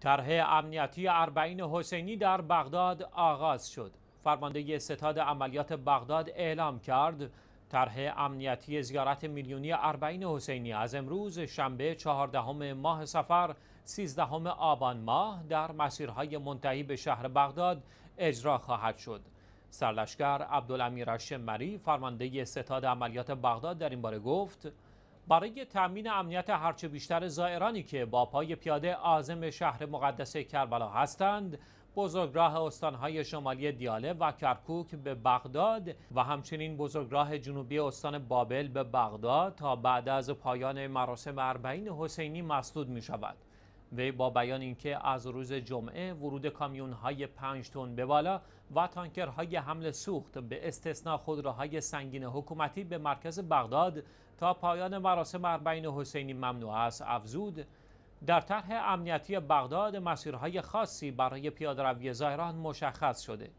طرح امنیتی اربعین حسینی در بغداد آغاز شد. فرمانده ستاد عملیات بغداد اعلام کرد طرح امنیتی زیارت میلیونی اربعین حسینی از امروز شنبه چهاردهم ماه سفر سیزدهم آبان ماه در مسیرهای منتهی به شهر بغداد اجرا خواهد شد. سرلشکر عبدالامیر شمری فرمانده ستاد عملیات بغداد در این باره گفت برای تامین امنیت هرچه بیشتر زائرانی که با پای پیاده عازم شهر مقدس کربلا هستند بزرگراه استانهای شمالی دیاله و کرکوک به بغداد و همچنین بزرگراه جنوبی استان بابل به بغداد تا بعد از پایان مراسم اربعین حسینی مسدود می شود. وی با بیان اینکه از روز جمعه ورود کامیون های 5 تن به بالا و تانکرهای حمل سوخت به استثنا خودروهای سنگین حکومتی به مرکز بغداد تا پایان مراسم اربعین حسینی ممنوع است افزود در طرح امنیتی بغداد مسیرهای خاصی برای روی زائران مشخص شده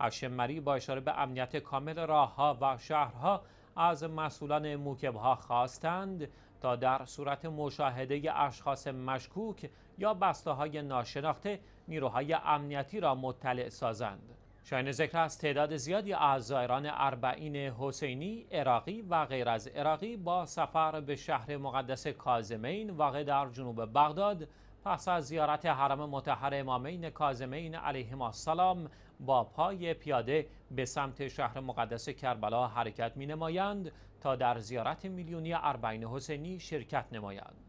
اشمری با اشاره به امنیت کامل راهها و شهرها از مسئولان موکبها خواستند تا در صورت مشاهده اشخاص مشکوک یا بسته های ناشناخته نیروهای امنیتی را مطلع سازند. شاین ذکر است تعداد زیادی از زائران اربعین حسینی، عراقی و غیر از عراقی با سفر به شهر مقدس کازمین واقع در جنوب بغداد پس از زیارت حرم متحر امامین کاظمین ما السلام با پای پیاده به سمت شهر مقدس کربلا حرکت می نمایند تا در زیارت میلیونی اربعین حسینی شرکت نمایند.